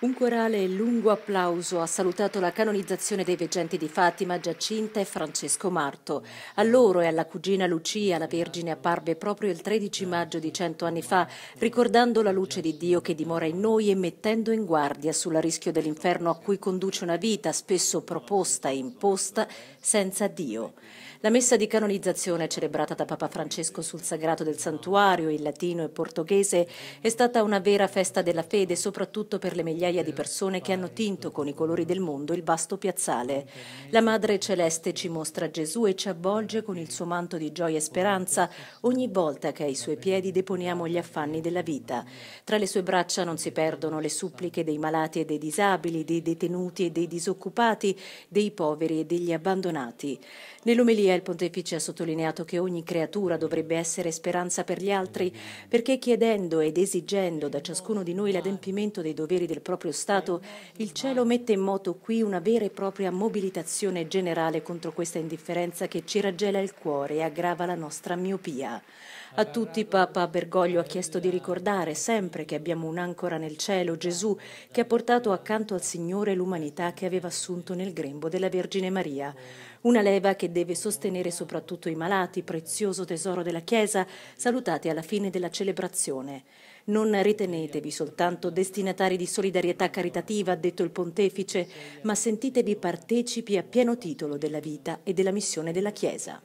Un corale e lungo applauso ha salutato la canonizzazione dei veggenti di Fatima, Giacinta e Francesco Marto. A loro e alla cugina Lucia la Vergine apparve proprio il 13 maggio di cento anni fa, ricordando la luce di Dio che dimora in noi e mettendo in guardia sul rischio dell'inferno a cui conduce una vita spesso proposta e imposta senza Dio. La messa di canonizzazione celebrata da Papa Francesco sul sagrato del santuario in latino e portoghese è stata una vera festa della fede, soprattutto per le migliaia migliaia di persone che hanno tinto con i colori del mondo il vasto piazzale. La Madre Celeste ci mostra Gesù e ci avvolge con il suo manto di gioia e speranza ogni volta che ai suoi piedi deponiamo gli affanni della vita. Tra le sue braccia non si perdono le suppliche dei malati e dei disabili, dei detenuti e dei disoccupati, dei poveri e degli abbandonati. Nell'omelia il pontefice ha sottolineato che ogni creatura dovrebbe essere speranza per gli altri perché chiedendo ed esigendo da ciascuno di noi l'adempimento dei doveri del proprio proprio Stato, il cielo mette in moto qui una vera e propria mobilitazione generale contro questa indifferenza che ci raggela il cuore e aggrava la nostra miopia. A tutti Papa Bergoglio ha chiesto di ricordare sempre che abbiamo un'ancora nel cielo, Gesù, che ha portato accanto al Signore l'umanità che aveva assunto nel grembo della Vergine Maria. Una leva che deve sostenere soprattutto i malati, prezioso tesoro della Chiesa, salutati alla fine della celebrazione. Non ritenetevi soltanto destinatari di solidarietà caritativa, ha detto il pontefice, ma sentitevi partecipi a pieno titolo della vita e della missione della Chiesa.